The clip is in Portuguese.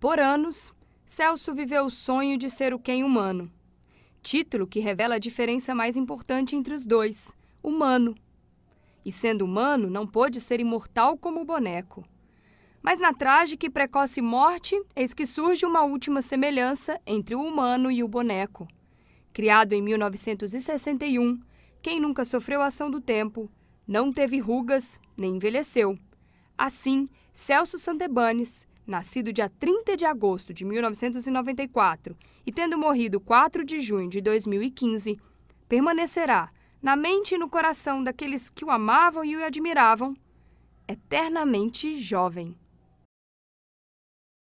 Por anos, Celso viveu o sonho de ser o quem humano. Título que revela a diferença mais importante entre os dois, humano. E sendo humano, não pôde ser imortal como o boneco. Mas na trágica e precoce morte, eis que surge uma última semelhança entre o humano e o boneco. Criado em 1961, quem nunca sofreu ação do tempo, não teve rugas, nem envelheceu. Assim, Celso Santebanes nascido dia 30 de agosto de 1994 e tendo morrido 4 de junho de 2015, permanecerá na mente e no coração daqueles que o amavam e o admiravam, eternamente jovem.